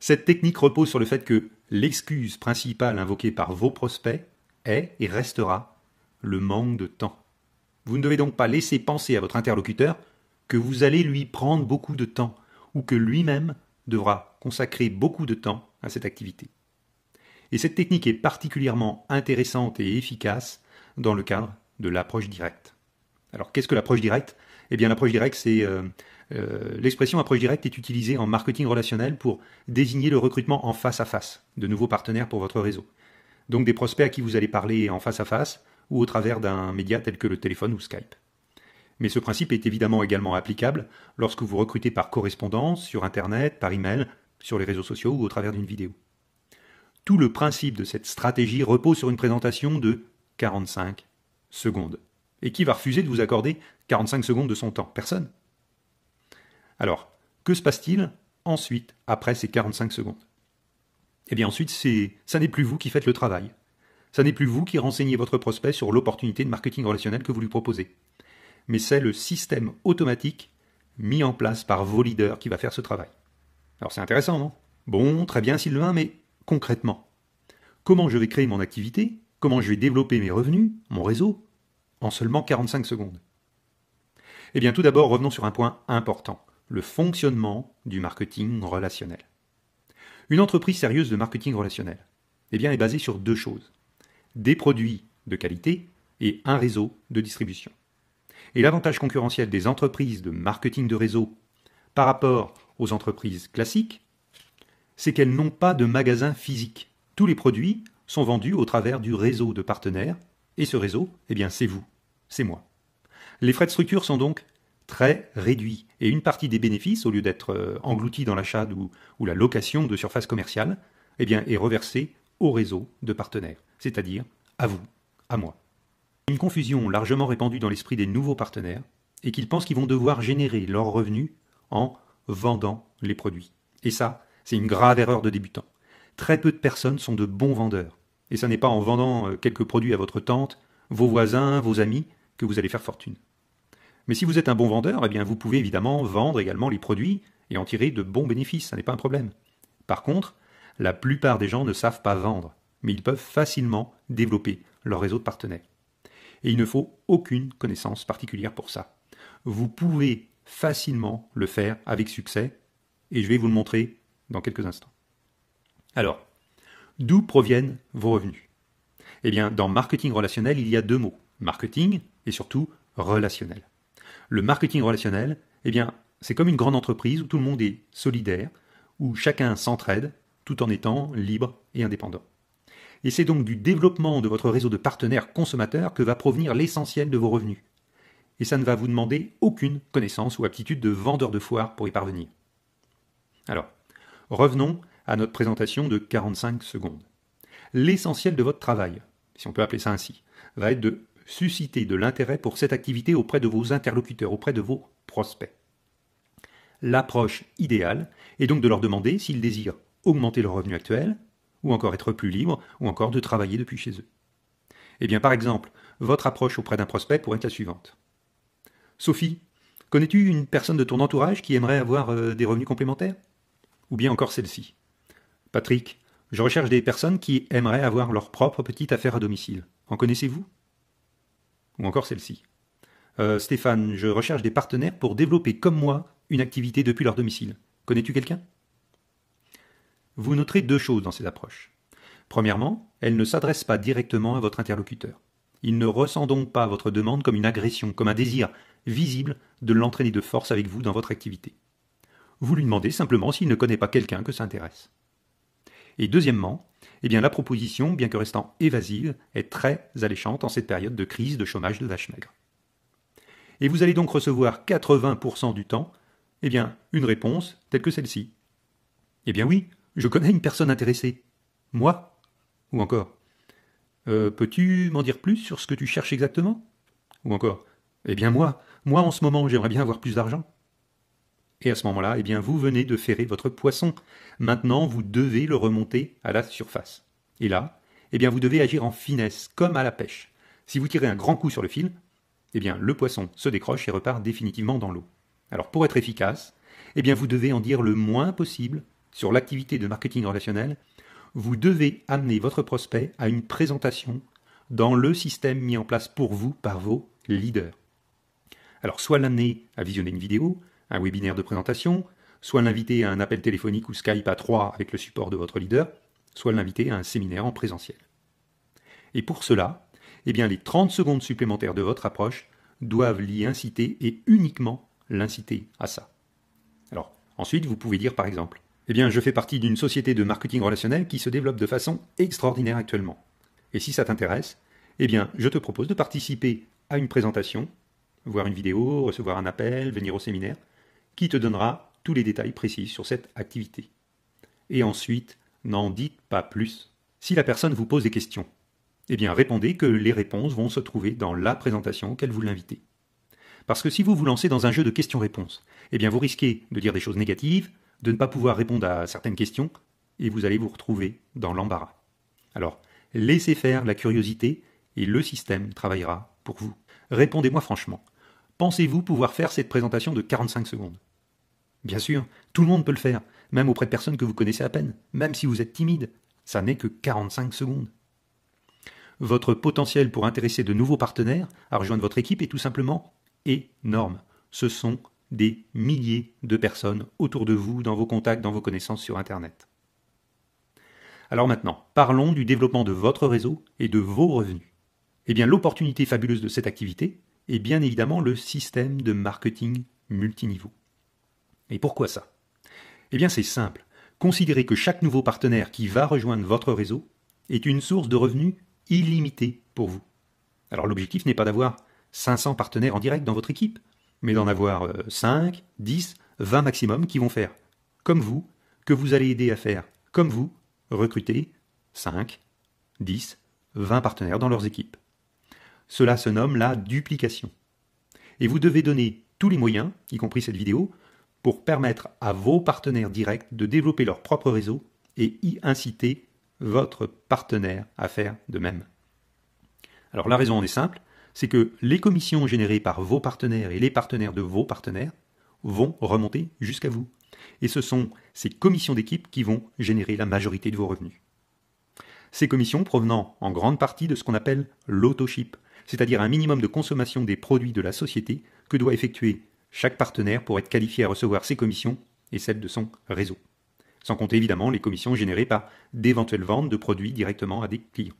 Cette technique repose sur le fait que l'excuse principale invoquée par vos prospects est et restera le manque de temps. Vous ne devez donc pas laisser penser à votre interlocuteur que vous allez lui prendre beaucoup de temps ou que lui-même devra consacrer beaucoup de temps à cette activité. Et cette technique est particulièrement intéressante et efficace dans le cadre de l'approche directe. Alors qu'est-ce que l'approche directe eh bien, l'approche directe, c'est euh, euh, l'expression approche directe est utilisée en marketing relationnel pour désigner le recrutement en face à face de nouveaux partenaires pour votre réseau. Donc des prospects à qui vous allez parler en face à face ou au travers d'un média tel que le téléphone ou Skype. Mais ce principe est évidemment également applicable lorsque vous recrutez par correspondance, sur Internet, par email, sur les réseaux sociaux ou au travers d'une vidéo. Tout le principe de cette stratégie repose sur une présentation de 45 secondes. Et qui va refuser de vous accorder 45 secondes de son temps Personne. Alors, que se passe-t-il ensuite, après ces 45 secondes Eh bien ensuite, ça n'est plus vous qui faites le travail. Ça n'est plus vous qui renseignez votre prospect sur l'opportunité de marketing relationnel que vous lui proposez. Mais c'est le système automatique mis en place par vos leaders qui va faire ce travail. Alors c'est intéressant, non Bon, très bien Sylvain, mais concrètement, comment je vais créer mon activité Comment je vais développer mes revenus, mon réseau en seulement 45 secondes Eh bien tout d'abord, revenons sur un point important, le fonctionnement du marketing relationnel. Une entreprise sérieuse de marketing relationnel eh bien, est basée sur deux choses, des produits de qualité et un réseau de distribution. Et l'avantage concurrentiel des entreprises de marketing de réseau par rapport aux entreprises classiques, c'est qu'elles n'ont pas de magasin physique. Tous les produits sont vendus au travers du réseau de partenaires et ce réseau, eh bien c'est vous, c'est moi. Les frais de structure sont donc très réduits et une partie des bénéfices, au lieu d'être euh, engloutis dans l'achat ou, ou, la location de surfaces commerciales, eh bien est reversée au réseau de partenaires, c'est-à-dire à vous, à moi. Une confusion largement répandue dans l'esprit des nouveaux partenaires est qu'ils pensent qu'ils vont devoir générer leurs revenus en vendant les produits. Et ça, c'est une grave erreur de débutant. Très peu de personnes sont de bons vendeurs. Et ce n'est pas en vendant euh, quelques produits à votre tante, vos voisins, vos amis, que vous allez faire fortune. Mais si vous êtes un bon vendeur, eh bien vous pouvez évidemment vendre également les produits et en tirer de bons bénéfices, ça n'est pas un problème. Par contre, la plupart des gens ne savent pas vendre, mais ils peuvent facilement développer leur réseau de partenaires. Et il ne faut aucune connaissance particulière pour ça. Vous pouvez facilement le faire avec succès, et je vais vous le montrer dans quelques instants. Alors, D'où proviennent vos revenus Eh bien, dans marketing relationnel, il y a deux mots marketing et surtout relationnel. Le marketing relationnel, eh bien, c'est comme une grande entreprise où tout le monde est solidaire, où chacun s'entraide tout en étant libre et indépendant. Et c'est donc du développement de votre réseau de partenaires consommateurs que va provenir l'essentiel de vos revenus. Et ça ne va vous demander aucune connaissance ou aptitude de vendeur de foire pour y parvenir. Alors, revenons à notre présentation de 45 secondes. L'essentiel de votre travail, si on peut appeler ça ainsi, va être de susciter de l'intérêt pour cette activité auprès de vos interlocuteurs, auprès de vos prospects. L'approche idéale est donc de leur demander s'ils désirent augmenter leur revenu actuel, ou encore être plus libres, ou encore de travailler depuis chez eux. Eh bien, par exemple, votre approche auprès d'un prospect pourrait être la suivante. Sophie, connais-tu une personne de ton entourage qui aimerait avoir euh, des revenus complémentaires Ou bien encore celle-ci. Patrick, je recherche des personnes qui aimeraient avoir leur propre petite affaire à domicile. En connaissez-vous Ou encore celle-ci. Euh, Stéphane, je recherche des partenaires pour développer comme moi une activité depuis leur domicile. Connais-tu quelqu'un Vous noterez deux choses dans ces approches. Premièrement, elles ne s'adressent pas directement à votre interlocuteur. Il ne ressent donc pas votre demande comme une agression, comme un désir visible de l'entraîner de force avec vous dans votre activité. Vous lui demandez simplement s'il ne connaît pas quelqu'un que ça intéresse. Et deuxièmement, eh bien, la proposition, bien que restant évasive, est très alléchante en cette période de crise de chômage de vaches maigres. Et vous allez donc recevoir 80% du temps, eh bien, une réponse telle que celle-ci. Eh bien oui, je connais une personne intéressée. Moi Ou encore euh, Peux-tu m'en dire plus sur ce que tu cherches exactement Ou encore Eh bien moi, moi en ce moment, j'aimerais bien avoir plus d'argent. Et à ce moment-là, eh bien, vous venez de ferrer votre poisson. Maintenant, vous devez le remonter à la surface. Et là, eh bien, vous devez agir en finesse, comme à la pêche. Si vous tirez un grand coup sur le fil, eh bien, le poisson se décroche et repart définitivement dans l'eau. Alors, pour être efficace, eh bien, vous devez en dire le moins possible sur l'activité de marketing relationnel. Vous devez amener votre prospect à une présentation dans le système mis en place pour vous par vos leaders. Alors, soit l'amener à visionner une vidéo, un webinaire de présentation, soit l'inviter à un appel téléphonique ou Skype à 3 avec le support de votre leader, soit l'inviter à un séminaire en présentiel. Et pour cela, eh bien, les 30 secondes supplémentaires de votre approche doivent l'y inciter et uniquement l'inciter à ça. Alors, ensuite, vous pouvez dire par exemple Eh bien, je fais partie d'une société de marketing relationnel qui se développe de façon extraordinaire actuellement. Et si ça t'intéresse, eh bien, je te propose de participer à une présentation, voir une vidéo, recevoir un appel, venir au séminaire, qui te donnera tous les détails précis sur cette activité. Et ensuite, n'en dites pas plus. Si la personne vous pose des questions, eh bien répondez que les réponses vont se trouver dans la présentation qu'elle vous l'invitez. Parce que si vous vous lancez dans un jeu de questions-réponses, eh bien vous risquez de dire des choses négatives, de ne pas pouvoir répondre à certaines questions, et vous allez vous retrouver dans l'embarras. Alors, laissez faire la curiosité et le système travaillera pour vous. Répondez-moi franchement. Pensez-vous pouvoir faire cette présentation de 45 secondes Bien sûr, tout le monde peut le faire, même auprès de personnes que vous connaissez à peine, même si vous êtes timide. Ça n'est que 45 secondes. Votre potentiel pour intéresser de nouveaux partenaires à rejoindre votre équipe est tout simplement énorme. Ce sont des milliers de personnes autour de vous, dans vos contacts, dans vos connaissances sur Internet. Alors maintenant, parlons du développement de votre réseau et de vos revenus. Eh bien, l'opportunité fabuleuse de cette activité est bien évidemment le système de marketing multiniveau. Et pourquoi ça Eh bien c'est simple. Considérez que chaque nouveau partenaire qui va rejoindre votre réseau est une source de revenus illimitée pour vous. Alors l'objectif n'est pas d'avoir 500 partenaires en direct dans votre équipe, mais d'en avoir 5, 10, 20 maximum qui vont faire, comme vous, que vous allez aider à faire, comme vous, recruter 5, 10, 20 partenaires dans leurs équipes. Cela se nomme la duplication. Et vous devez donner tous les moyens, y compris cette vidéo, pour permettre à vos partenaires directs de développer leur propre réseau et y inciter votre partenaire à faire de même. Alors la raison en est simple, c'est que les commissions générées par vos partenaires et les partenaires de vos partenaires vont remonter jusqu'à vous. Et ce sont ces commissions d'équipe qui vont générer la majorité de vos revenus. Ces commissions provenant en grande partie de ce qu'on appelle l'autoship, c'est-à-dire un minimum de consommation des produits de la société que doit effectuer chaque partenaire pourrait être qualifié à recevoir ses commissions et celles de son réseau. Sans compter évidemment les commissions générées par d'éventuelles ventes de produits directement à des clients.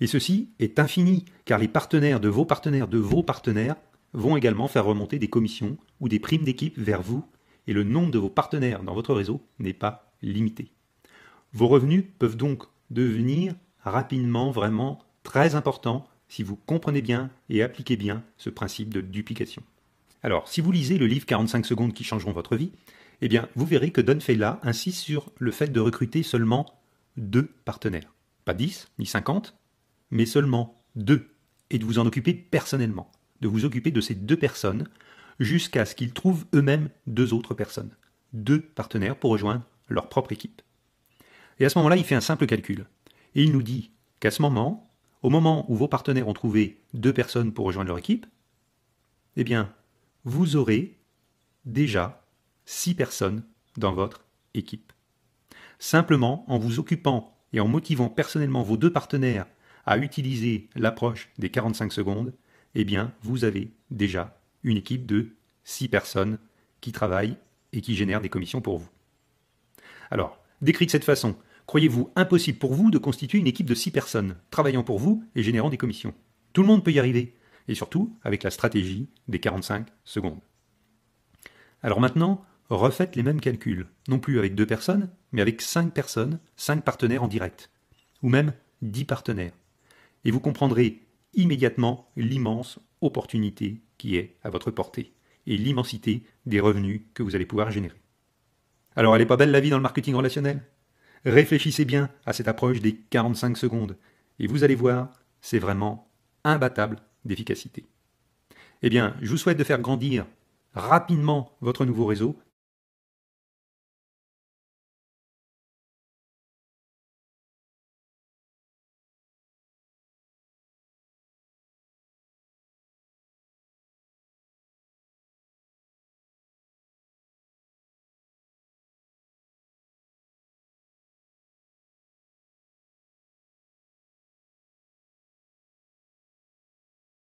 Et ceci est infini, car les partenaires de vos partenaires de vos partenaires vont également faire remonter des commissions ou des primes d'équipe vers vous, et le nombre de vos partenaires dans votre réseau n'est pas limité. Vos revenus peuvent donc devenir rapidement vraiment très importants si vous comprenez bien et appliquez bien ce principe de duplication. Alors, si vous lisez le livre 45 secondes qui changeront votre vie, eh bien, vous verrez que Don là insiste sur le fait de recruter seulement deux partenaires. Pas 10, ni 50, mais seulement deux. Et de vous en occuper personnellement. De vous occuper de ces deux personnes jusqu'à ce qu'ils trouvent eux-mêmes deux autres personnes. Deux partenaires pour rejoindre leur propre équipe. Et à ce moment-là, il fait un simple calcul. Et il nous dit qu'à ce moment, au moment où vos partenaires ont trouvé deux personnes pour rejoindre leur équipe, eh bien, vous aurez déjà six personnes dans votre équipe. Simplement, en vous occupant et en motivant personnellement vos deux partenaires à utiliser l'approche des 45 secondes, eh bien, vous avez déjà une équipe de 6 personnes qui travaillent et qui génèrent des commissions pour vous. Alors, décrit de cette façon, croyez-vous impossible pour vous de constituer une équipe de 6 personnes travaillant pour vous et générant des commissions Tout le monde peut y arriver et surtout avec la stratégie des 45 secondes. Alors maintenant, refaites les mêmes calculs, non plus avec deux personnes, mais avec cinq personnes, cinq partenaires en direct, ou même dix partenaires. Et vous comprendrez immédiatement l'immense opportunité qui est à votre portée et l'immensité des revenus que vous allez pouvoir générer. Alors elle n'est pas belle la vie dans le marketing relationnel Réfléchissez bien à cette approche des 45 secondes et vous allez voir, c'est vraiment imbattable d'efficacité. Eh bien, je vous souhaite de faire grandir rapidement votre nouveau réseau